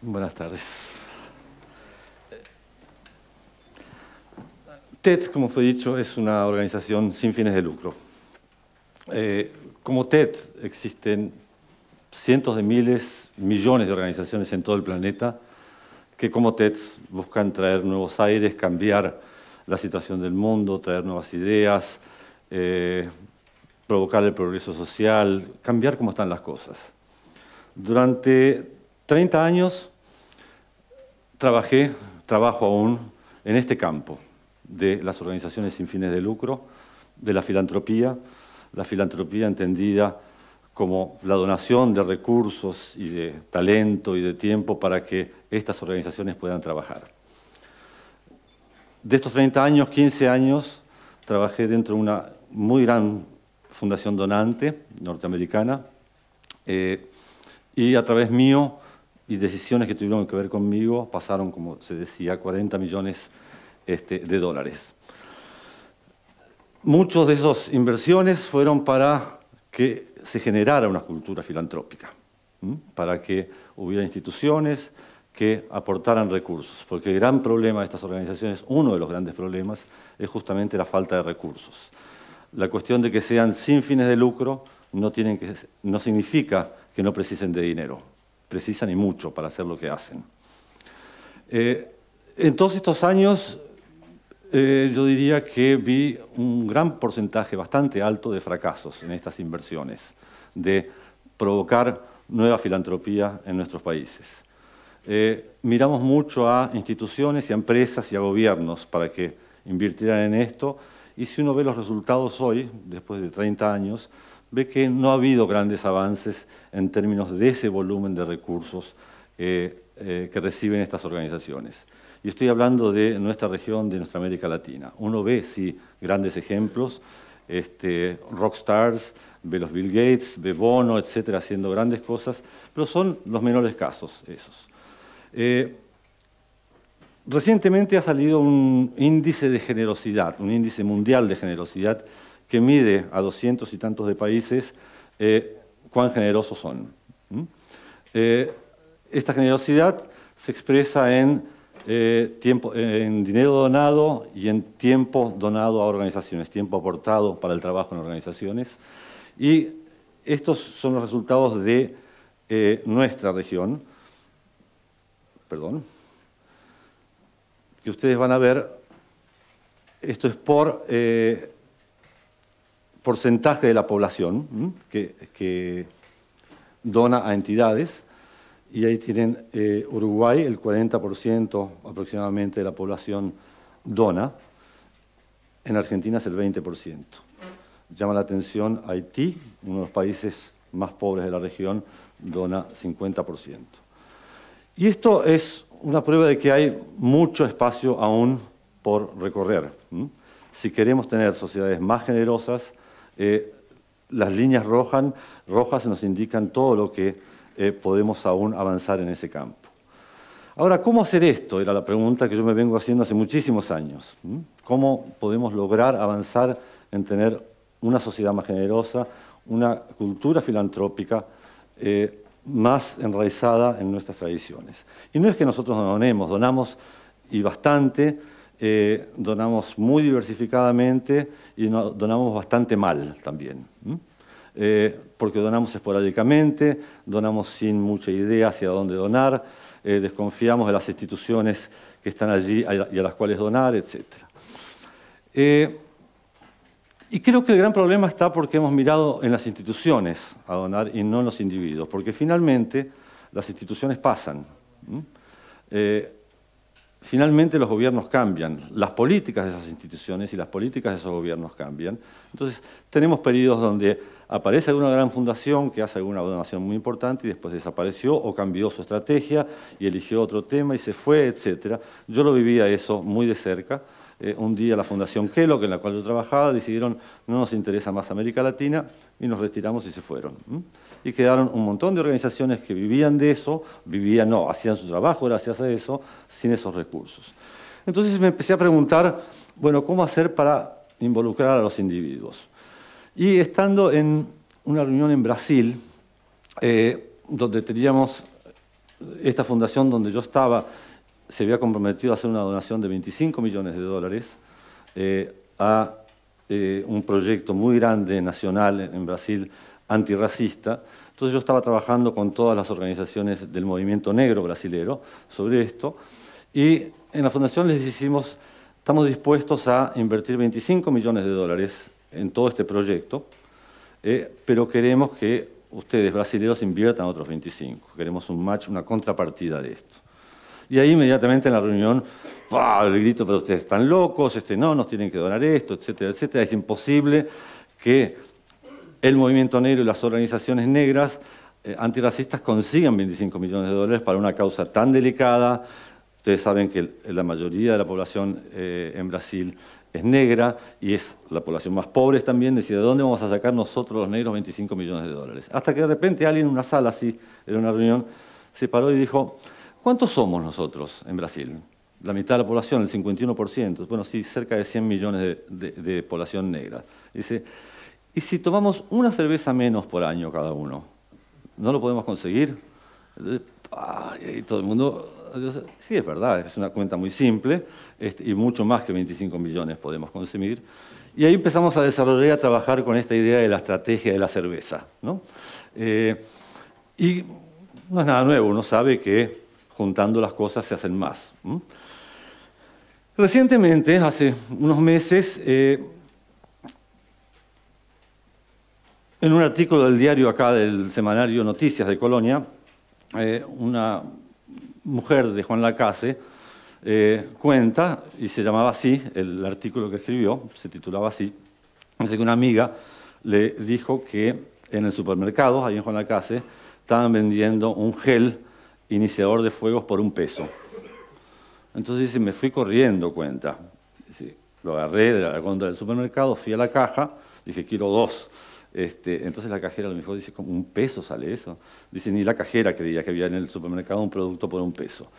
Buenas tardes. TED, como fue dicho, es una organización sin fines de lucro. Eh, como TED existen cientos de miles, millones de organizaciones en todo el planeta que como TED buscan traer nuevos aires, cambiar la situación del mundo, traer nuevas ideas, eh, provocar el progreso social, cambiar cómo están las cosas. Durante 30 años trabajé, trabajo aún en este campo de las organizaciones sin fines de lucro, de la filantropía, la filantropía entendida como la donación de recursos y de talento y de tiempo para que estas organizaciones puedan trabajar. De estos 30 años, 15 años, trabajé dentro de una muy gran fundación donante norteamericana eh, y a través mío y decisiones que tuvieron que ver conmigo pasaron, como se decía, 40 millones este, de dólares. Muchas de esas inversiones fueron para que se generara una cultura filantrópica, para que hubiera instituciones que aportaran recursos, porque el gran problema de estas organizaciones, uno de los grandes problemas, es justamente la falta de recursos. La cuestión de que sean sin fines de lucro no, no significa que no precisen de dinero precisan y mucho para hacer lo que hacen. Eh, en todos estos años, eh, yo diría que vi un gran porcentaje bastante alto de fracasos en estas inversiones, de provocar nueva filantropía en nuestros países. Eh, miramos mucho a instituciones y a empresas y a gobiernos para que invirtieran en esto, y si uno ve los resultados hoy, después de 30 años, ve que no ha habido grandes avances en términos de ese volumen de recursos eh, eh, que reciben estas organizaciones. Y estoy hablando de nuestra región, de nuestra América Latina. Uno ve, sí, grandes ejemplos, este, rockstars, ve los Bill Gates, ve Bono, etcétera, haciendo grandes cosas, pero son los menores casos esos. Eh, recientemente ha salido un índice de generosidad, un índice mundial de generosidad que mide a doscientos y tantos de países eh, cuán generosos son. Eh, esta generosidad se expresa en, eh, tiempo, en dinero donado y en tiempo donado a organizaciones, tiempo aportado para el trabajo en organizaciones. Y estos son los resultados de nuestra región, perdón, que ustedes van a ver, esto es por porcentaje de la población que, dona a entidades. Y ahí tienen eh, Uruguay, el 40% aproximadamente de la población dona. En Argentina es el 20%. Llama la atención Haití, uno de los países más pobres de la región, dona 50%. Y esto es una prueba de que hay mucho espacio aún por recorrer. Si queremos tener sociedades más generosas, eh, las líneas rojas, nos indican todo lo que eh, podemos aún avanzar en ese campo. Ahora, ¿cómo hacer esto? Era la pregunta que yo me vengo haciendo hace muchísimos años. ¿Cómo podemos lograr avanzar en tener una sociedad más generosa, una cultura filantrópica eh, más enraizada en nuestras tradiciones? Y no es que nosotros donemos, donamos y bastante, eh, donamos muy diversificadamente y no, donamos bastante mal también. Eh, porque donamos esporádicamente, donamos sin mucha idea hacia dónde donar, eh, desconfiamos de las instituciones que están allí y a las cuales donar, etc. y creo que el gran problema está porque hemos mirado en las instituciones a donar y no en los individuos, porque finalmente las instituciones pasan finalmente los gobiernos cambian, las políticas de esas instituciones y las políticas de esos gobiernos cambian. Entonces, tenemos periodos donde aparece alguna gran fundación que hace alguna donación muy importante y después desapareció o cambió su estrategia y eligió otro tema y se fue, etc. Yo lo vivía eso muy de cerca. Eh, un día la Fundación Kellogg, en la cual yo trabajaba, decidieron no nos interesa más América Latina y nos retiramos y se fueron. Y quedaron un montón de organizaciones que vivían de eso, vivían, no, hacían su trabajo gracias a eso, sin esos recursos. Entonces me empecé a preguntar, bueno, ¿cómo hacer para involucrar a los individuos? Y estando en una reunión en Brasil, eh, donde teníamos esta fundación donde yo estaba, se había comprometido a hacer una donación de 25 millones de dólares eh, a eh, un proyecto muy grande nacional en Brasil antirracista. Entonces yo estaba trabajando con todas las organizaciones del movimiento negro brasilero sobre esto y en la fundación les hicimos, estamos dispuestos a invertir 25 millones de dólares en todo este proyecto, eh, pero queremos que ustedes brasileños inviertan otros 25, queremos un match, una contrapartida de esto. Y ahí inmediatamente en la reunión, el grito, pero ustedes están locos, este, no, nos tienen que donar esto, etcétera, etcétera. Es imposible que el movimiento negro y las organizaciones negras eh, antirracistas consigan 25 millones de dólares para una causa tan delicada. Ustedes saben que la mayoría de la población eh, en Brasil es negra y es la población más pobre también, Decir, ¿de dónde vamos a sacar nosotros los negros 25 millones de dólares? Hasta que de repente alguien en una sala así, en una reunión, se paró y dijo, ¿Cuántos somos nosotros en Brasil? La mitad de la población, el 51%, bueno, sí, cerca de 100 millones de, población negra. Dice, ¿y si tomamos una cerveza menos por año cada uno? ¿No lo podemos conseguir? Y todo el mundo sí, es verdad, es una cuenta muy simple este, y mucho más que 25 millones podemos consumir. Y ahí empezamos a desarrollar y a trabajar con esta idea de la estrategia de la cerveza. Eh, y no es nada nuevo, uno sabe que juntando las cosas se hacen más. Recientemente, hace unos meses, eh, en un artículo del diario acá del semanario Noticias de Colonia, eh, una mujer de Juan Lacase eh, cuenta, y se llamaba así, el artículo que escribió, se titulaba así, dice que una amiga le dijo que en el supermercado, ahí en Juan Lacase, estaban vendiendo un gel iniciador de fuegos por un peso. Entonces dice, me fui corriendo cuenta. lo agarré de la contra del supermercado, fui a la caja, dije, quiero dos. Este, entonces la cajera a lo mejor dice, ¿como un peso sale eso? Dice, ni la cajera creía que había en el supermercado un producto por un peso.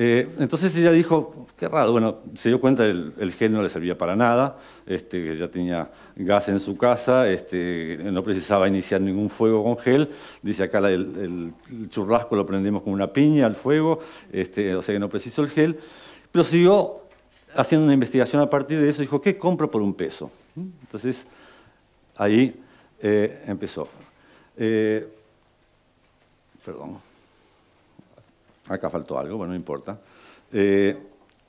Eh, entonces ella dijo, qué raro, bueno, se dio cuenta que el, gel no le servía para nada, este, que ya tenía gas en su casa, este, no precisaba iniciar ningún fuego con gel, dice acá el, churrasco lo prendimos con una piña al fuego, este, o sea que no precisó el gel, pero siguió haciendo una investigación a partir de eso, dijo, ¿qué compro por un peso? Entonces ahí eh, empezó. Eh, perdón acá faltó algo, bueno, no importa. Eh,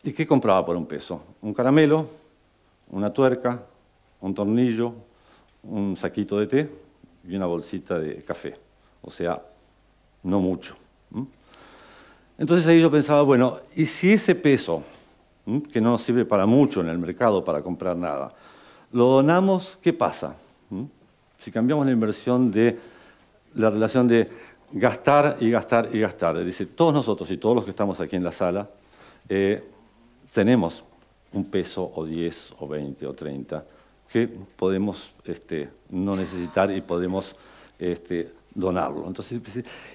¿Y qué compraba por un peso? Un caramelo, una tuerca, un tornillo, un saquito de té y una bolsita de café. O sea, no mucho. Entonces ahí yo pensaba, bueno, ¿y si ese peso, que no sirve para mucho en el mercado para comprar nada, lo donamos, qué pasa? Si cambiamos la inversión de la relación de gastar y gastar y gastar. Dice, todos nosotros y todos los que estamos aquí en la sala eh, tenemos un peso o 10 o 20 o 30 que podemos este, no necesitar y podemos este, donarlo. Entonces,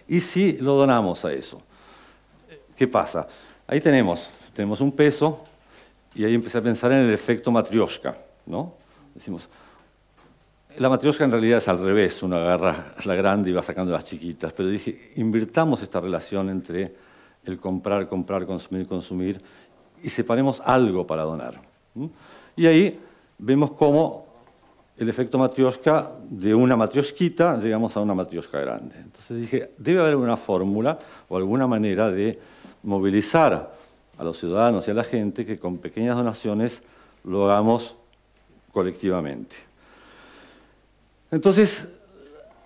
¿y si lo donamos a eso? ¿Qué pasa? Ahí tenemos, tenemos un peso y ahí empecé a pensar en el efecto matrioshka, ¿no? Decimos, la matriosca en realidad es al revés, uno agarra la grande y va sacando las chiquitas, pero dije, invirtamos esta relación entre el comprar, comprar, consumir, consumir, y separemos algo para donar. Y ahí vemos cómo el efecto matriosca, de una matriosquita llegamos a una matriosca grande. Entonces dije, debe haber una fórmula o alguna manera de movilizar a los ciudadanos y a la gente que con pequeñas donaciones lo hagamos colectivamente. Entonces,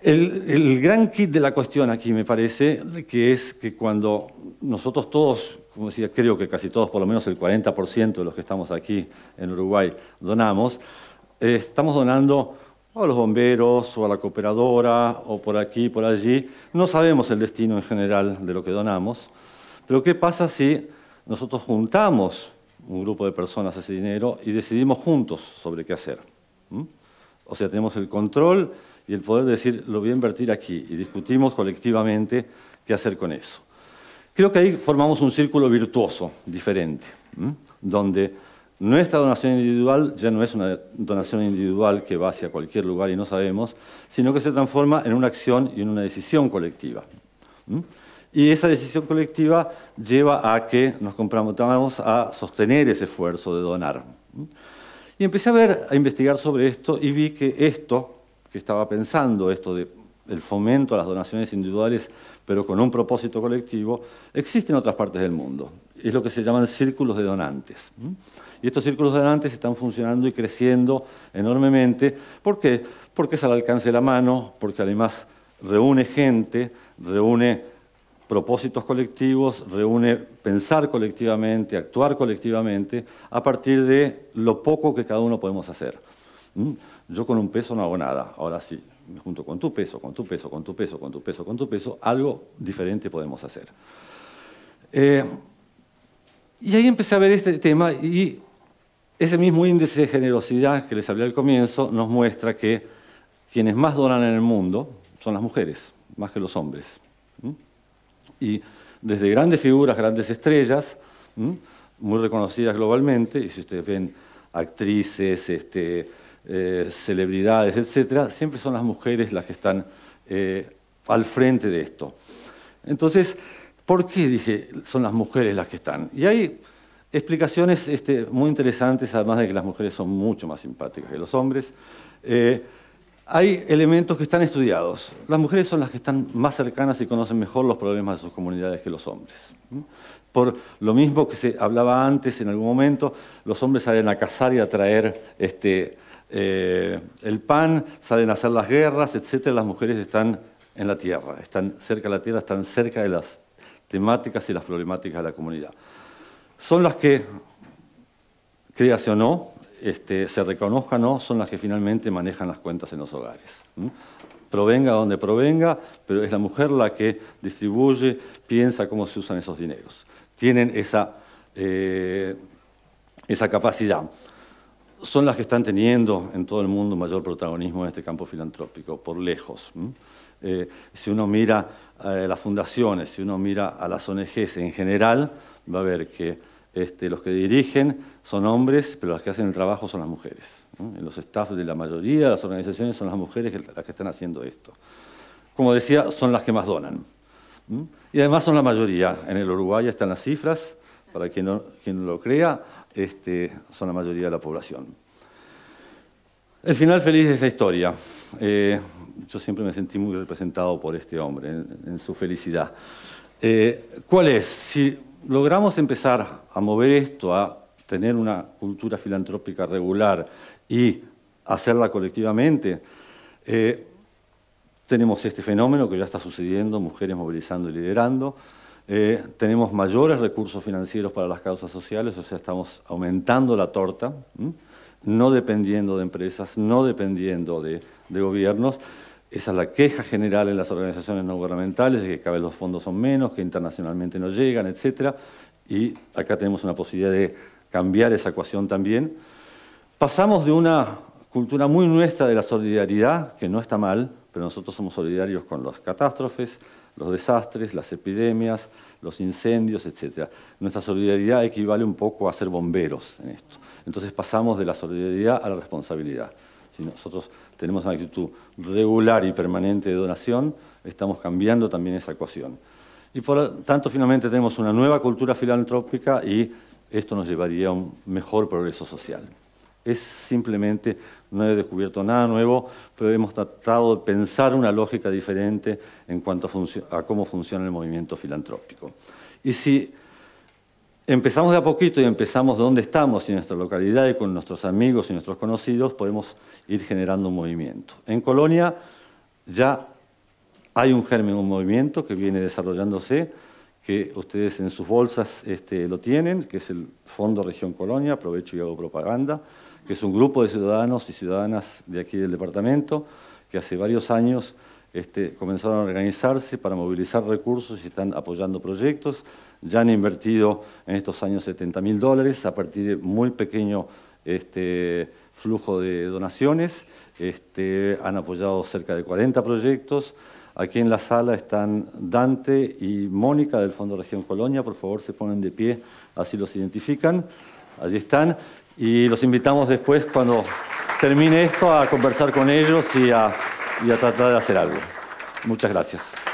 el, gran kit de la cuestión aquí me parece que es que cuando nosotros todos, como decía, creo que casi todos, por lo menos el 40% de los que estamos aquí en Uruguay, donamos, eh, estamos donando a los bomberos o a la cooperadora o por aquí, por allí. No sabemos el destino en general de lo que donamos, pero ¿qué pasa si nosotros juntamos un grupo de personas ese dinero y decidimos juntos sobre qué hacer? ¿Mm? O sea, tenemos el control y el poder de decir, lo voy a invertir aquí, y discutimos colectivamente qué hacer con eso. Creo que ahí formamos un círculo virtuoso, diferente, donde nuestra donación individual ya no es una donación individual que va hacia cualquier lugar y no sabemos, sino que se transforma en una acción y en una decisión colectiva. Y esa decisión colectiva lleva a que nos comprometamos a sostener ese esfuerzo de donar. Y empecé a ver, a investigar sobre esto y vi que esto, que estaba pensando, esto del fomento a las donaciones individuales, pero con un propósito colectivo, existe en otras partes del mundo. Es lo que se llaman círculos de donantes. Y estos círculos de donantes están funcionando y creciendo enormemente. ¿Por qué? Porque es al alcance de la mano, porque además reúne gente, reúne propósitos colectivos, reúne pensar colectivamente, actuar colectivamente, a partir de lo poco que cada uno podemos hacer. ¿Mm? Yo con un peso no hago nada, ahora sí, junto con tu peso, con tu peso, con tu peso, con tu peso, con tu peso, algo diferente podemos hacer. Eh, y ahí empecé a ver este tema y ese mismo índice de generosidad que les hablé al comienzo nos muestra que quienes más donan en el mundo son las mujeres, más que los hombres. ¿Mm? Y desde grandes figuras, grandes estrellas, muy reconocidas globalmente, y si ustedes ven actrices, este, eh, celebridades, etc., siempre son las mujeres las que están eh, al frente de esto. Entonces, ¿por qué dije son las mujeres las que están? Y hay explicaciones este, muy interesantes, además de que las mujeres son mucho más simpáticas que los hombres. Eh, hay elementos que están estudiados. Las mujeres son las que están más cercanas y conocen mejor los problemas de sus comunidades que los hombres. Por lo mismo que se hablaba antes, en algún momento, los hombres salen a cazar y a traer este, eh, el pan, salen a hacer las guerras, etc. Las mujeres están en la tierra, están cerca de la tierra, están cerca de las temáticas y las problemáticas de la comunidad. Son las que no, este, se reconozca o no, son las que finalmente manejan las cuentas en los hogares. Provenga donde provenga, pero es la mujer la que distribuye, piensa cómo se usan esos dineros. Tienen esa, eh, esa capacidad. Son las que están teniendo en todo el mundo mayor protagonismo en este campo filantrópico, por lejos. Eh, si uno mira eh, las fundaciones, si uno mira a las ONGs en general, va a ver que este, los que dirigen son hombres, pero las que hacen el trabajo son las mujeres. En los staff de la mayoría de las organizaciones son las mujeres las que están haciendo esto. Como decía, son las que más donan. Y además son la mayoría. En el Uruguay están las cifras, para quien no, quien lo crea, este, son la mayoría de la población. El final feliz de esta historia. Eh, yo siempre me sentí muy representado por este hombre, en, su felicidad. Eh, ¿Cuál es? Si logramos empezar a mover esto, a tener una cultura filantrópica regular y hacerla colectivamente, eh, tenemos este fenómeno que ya está sucediendo, mujeres movilizando y liderando, eh, tenemos mayores recursos financieros para las causas sociales, o sea, estamos aumentando la torta, no dependiendo de empresas, no dependiendo de gobiernos, esa es la queja general en las organizaciones no gubernamentales, de que cada vez los fondos son menos, que internacionalmente no llegan, etc. Y acá tenemos una posibilidad de cambiar esa ecuación también. Pasamos de una cultura muy nuestra de la solidaridad, que no está mal, pero nosotros somos solidarios con las catástrofes, los desastres, las epidemias, los incendios, etc. Nuestra solidaridad equivale un poco a ser bomberos en esto. Entonces pasamos de la solidaridad a la responsabilidad. Si nosotros tenemos una actitud regular y permanente de donación, estamos cambiando también esa ecuación. Y por tanto, finalmente tenemos una nueva cultura filantrópica y esto nos llevaría a un mejor progreso social. Es simplemente, no he descubierto nada nuevo, pero hemos tratado de pensar una lógica diferente en cuanto a, a cómo funciona el movimiento filantrópico. Y si empezamos de a poquito y empezamos donde estamos y en nuestra localidad y con nuestros amigos y nuestros conocidos, podemos ir generando un movimiento. En Colonia ya hay un germen, un movimiento que viene desarrollándose, que ustedes en sus bolsas este, lo tienen, que es el Fondo Región Colonia, aprovecho y hago propaganda, que es un grupo de ciudadanos y ciudadanas de aquí del departamento que hace varios años este, comenzaron a organizarse para movilizar recursos y están apoyando proyectos. Ya han invertido en estos años 70 mil dólares a partir de muy pequeño este, flujo de donaciones. Este, han apoyado cerca de 40 proyectos. Aquí en la sala están Dante y Mónica del Fondo Región Colonia. Por favor, se ponen de pie, así los identifican. Allí están. Y los invitamos después, cuando termine esto, a conversar con ellos y a y a tratar de hacer algo. Muchas gracias.